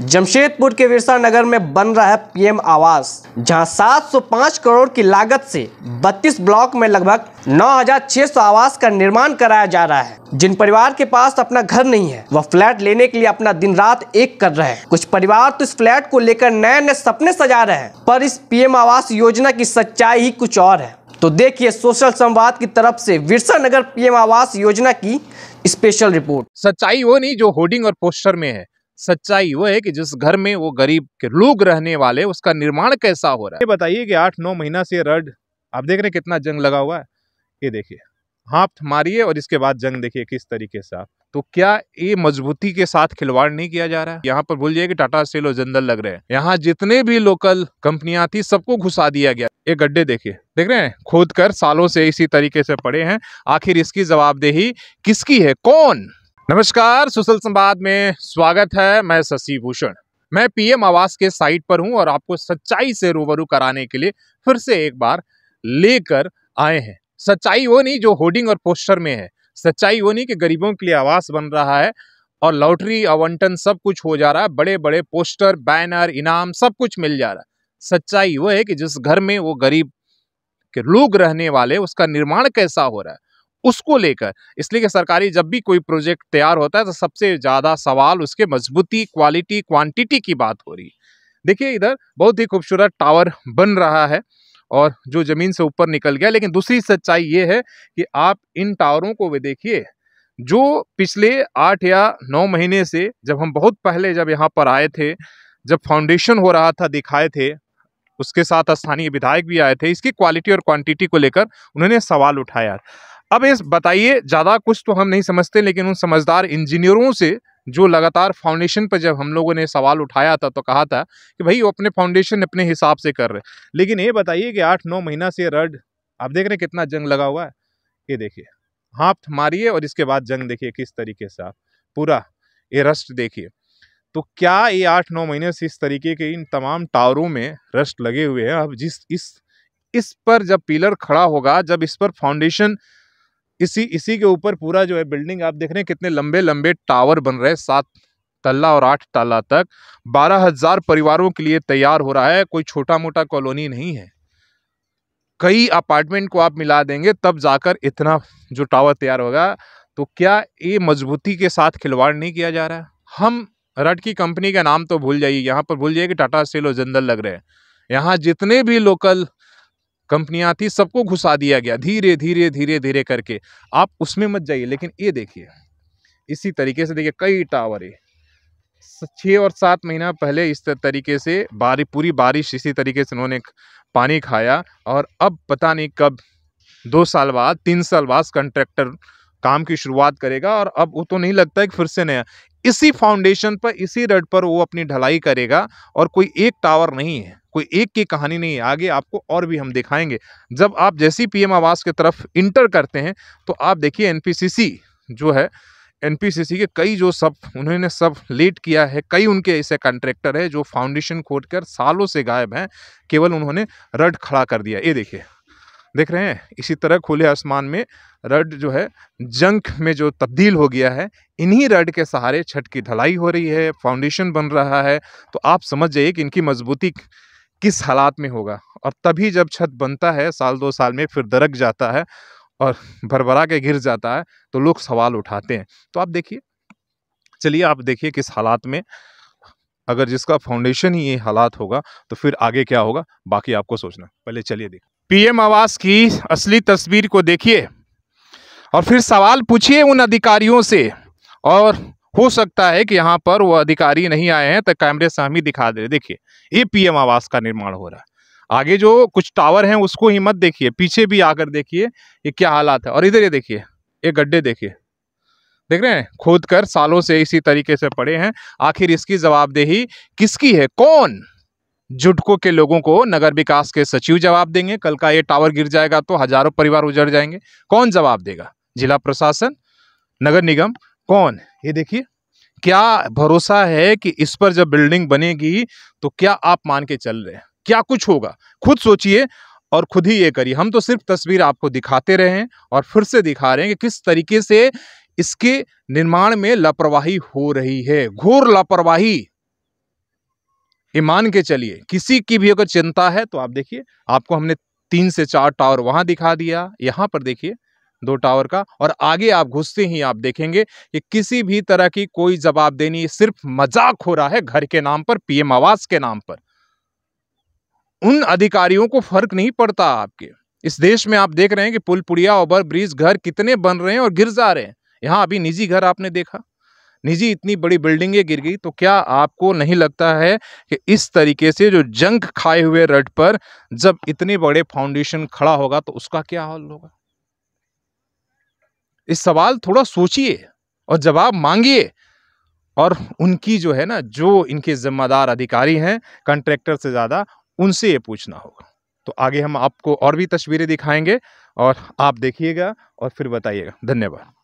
जमशेदपुर के विरसा नगर में बन रहा है पीएम आवास जहां 705 करोड़ की लागत से 32 ब्लॉक में लगभग 9,600 आवास का निर्माण कराया जा रहा है जिन परिवार के पास अपना घर नहीं है वह फ्लैट लेने के लिए अपना दिन रात एक कर रहे हैं कुछ परिवार तो इस फ्लैट को लेकर नए नए सपने सजा रहे हैं पर इस पीएम आवास योजना की सच्चाई ही कुछ और है तो देखिए सोशल संवाद की तरफ से विरसा नगर पीएम आवास योजना की स्पेशल रिपोर्ट सच्चाई वो नहीं जो होर्डिंग और पोस्टर में है सच्चाई वो है कि जिस घर में वो गरीब के लोग रहने वाले उसका निर्माण कैसा हो रहा है बताइए कि आठ नौ महीना से रड आप देख रहे हैं कितना जंग लगा हुआ है ये देखिए हाफ मारिए और इसके बाद जंग देखिए किस तरीके से आप तो क्या ये मजबूती के साथ खिलवाड़ नहीं किया जा रहा है यहाँ पर भूल जाइए कि टाटा स्टील और जंदल लग रहे हैं यहाँ जितने भी लोकल कंपनियां थी सबको घुसा दिया गया ये गड्ढे देखिए देख रहे हैं खोद कर सालों से इसी तरीके से पड़े हैं आखिर इसकी जवाबदेही किसकी है कौन नमस्कार सुशल संवाद में स्वागत है मैं शशि भूषण मैं पीएम आवास के साइट पर हूं और आपको सच्चाई से रूबरू कराने के लिए फिर से एक बार लेकर आए हैं सच्चाई वो नहीं जो होर्डिंग और पोस्टर में है सच्चाई वो नहीं कि गरीबों के लिए आवास बन रहा है और लॉटरी आवंटन सब कुछ हो जा रहा है बड़े बड़े पोस्टर बैनर इनाम सब कुछ मिल जा रहा है सच्चाई वो है कि जिस घर में वो गरीब के लोग रहने वाले उसका निर्माण कैसा हो रहा है उसको लेकर इसलिए कि सरकारी जब भी कोई प्रोजेक्ट तैयार होता है तो सबसे ज़्यादा सवाल उसके मजबूती क्वालिटी क्वांटिटी की बात हो रही है देखिए इधर बहुत ही खूबसूरत टावर बन रहा है और जो ज़मीन से ऊपर निकल गया लेकिन दूसरी सच्चाई ये है कि आप इन टावरों को भी देखिए जो पिछले आठ या नौ महीने से जब हम बहुत पहले जब यहाँ पर आए थे जब फाउंडेशन हो रहा था दिखाए थे उसके साथ स्थानीय विधायक भी आए थे इसकी क्वालिटी और क्वांटिटी को लेकर उन्होंने सवाल उठाया अब इस बताइए ज़्यादा कुछ तो हम नहीं समझते लेकिन उन समझदार इंजीनियरों से जो लगातार फाउंडेशन पर जब हम लोगों ने सवाल उठाया था तो कहा था कि भाई वो अपने फाउंडेशन अपने हिसाब से कर रहे लेकिन ये बताइए कि आठ नौ महीना से रड आप देख रहे हैं कितना जंग लगा हुआ है ये देखिए हाथ मारिए और इसके बाद जंग देखिए किस तरीके से आप पूरा ये रस्ट देखिए तो क्या ये आठ नौ महीने से इस तरीके के इन तमाम टावरों में रस्ट लगे हुए हैं अब जिस इस इस पर जब पिलर खड़ा होगा जब इस पर फाउंडेशन इसी इसी के ऊपर पूरा जो है बिल्डिंग आप देख रहे हैं कितने लंबे लंबे टावर बन रहे हैं सात तल्ला और आठ तल्ला तक बारह हजार परिवारों के लिए तैयार हो रहा है कोई छोटा मोटा कॉलोनी नहीं है कई अपार्टमेंट को आप मिला देंगे तब जाकर इतना जो टावर तैयार होगा तो क्या ये मजबूती के साथ खिलवाड़ नहीं किया जा रहा है हम रट की कंपनी का नाम तो भूल जाइए यहाँ पर भूल जाइए कि टाटा स्टील और जिंदल लग रहे हैं यहाँ जितने भी लोकल कंपनियां थी सबको घुसा दिया गया धीरे धीरे धीरे धीरे करके आप उसमें मत जाइए लेकिन ये देखिए इसी तरीके से देखिए कई टावर है छः और सात महीना पहले इस तरीके से बारिश पूरी बारिश इसी तरीके से उन्होंने पानी खाया और अब पता नहीं कब दो साल बाद तीन साल बाद कंट्रैक्टर काम की शुरुआत करेगा और अब वो तो नहीं लगता है कि फिर से नया इसी फाउंडेशन पर इसी रड पर वो अपनी ढलाई करेगा और कोई एक टावर नहीं है कोई एक की कहानी नहीं है आगे आपको और भी हम दिखाएंगे जब आप जैसी पीएम आवास की तरफ इंटर करते हैं तो आप देखिए एनपीसीसी जो है एनपीसीसी के कई जो सब उन्होंने सब लेट किया है कई उनके ऐसे कॉन्ट्रैक्टर है जो फाउंडेशन खोद सालों से गायब हैं केवल उन्होंने रड खड़ा कर दिया ये देखिए देख रहे हैं इसी तरह खुले आसमान में रड जो है जंक में जो तब्दील हो गया है इन्हीं रड के सहारे छत की ढलाई हो रही है फाउंडेशन बन रहा है तो आप समझ जाइए कि इनकी मजबूती किस हालात में होगा और तभी जब छत बनता है साल दो साल में फिर दरक जाता है और भरभरा के गिर जाता है तो लोग सवाल उठाते हैं तो आप देखिए चलिए आप देखिए किस हालात में अगर जिसका फाउंडेशन ही ये हालात होगा तो फिर आगे क्या होगा बाकी आपको सोचना पहले चलिए देखो पीएम आवास की असली तस्वीर को देखिए और फिर सवाल पूछिए उन अधिकारियों से और हो सकता है कि यहाँ पर वो अधिकारी नहीं आए हैं तो कैमरे से हम ही दिखा दे देखिए ये पीएम आवास का निर्माण हो रहा है आगे जो कुछ टावर हैं उसको ही मत देखिए पीछे भी आकर देखिए ये क्या हालात है और इधर ये देखिए ये गड्ढे देखिए देख रहे हैं खोद कर सालों से इसी तरीके से पड़े हैं आखिर इसकी जवाबदेही किसकी है कौन जुटको के लोगों को नगर विकास के सचिव जवाब देंगे कल का ये टावर गिर जाएगा तो हजारों परिवार उजड़ जाएंगे कौन जवाब देगा जिला प्रशासन नगर निगम कौन ये देखिए क्या भरोसा है कि इस पर जब बिल्डिंग बनेगी तो क्या आप मान के चल रहे हैं क्या कुछ होगा खुद सोचिए और खुद ही ये करिए हम तो सिर्फ तस्वीर आपको दिखाते रहे हैं और फिर से दिखा रहे हैं कि किस तरीके से इसके निर्माण में लापरवाही हो रही है घोर लापरवाही ये मान के चलिए किसी की भी अगर चिंता है तो आप देखिए आपको हमने तीन से चार टावर वहां दिखा दिया यहां पर देखिए दो टावर का और आगे आप घुसते ही आप देखेंगे कि किसी भी तरह की कोई देनी सिर्फ मजाक हो रहा है घर के नाम पर पीएम आवास के नाम पर उन अधिकारियों को फर्क नहीं पड़ता आपके इस देश में आप देख रहे हैं कि पुल पुड़िया ओवर ब्रिज घर कितने बन रहे हैं और गिर जा रहे हैं यहां अभी निजी घर आपने देखा निजी इतनी बड़ी बिल्डिंगें गिर गई तो क्या आपको नहीं लगता है कि इस तरीके से जो जंक खाए हुए रट पर जब इतने बड़े फाउंडेशन खड़ा होगा तो उसका क्या हल होगा इस सवाल थोड़ा सोचिए और जवाब मांगिए और उनकी जो है ना जो इनके जिम्मेदार अधिकारी हैं कंट्रैक्टर से ज़्यादा उनसे ये पूछना होगा तो आगे हम आपको और भी तस्वीरें दिखाएंगे और आप देखिएगा और फिर बताइएगा धन्यवाद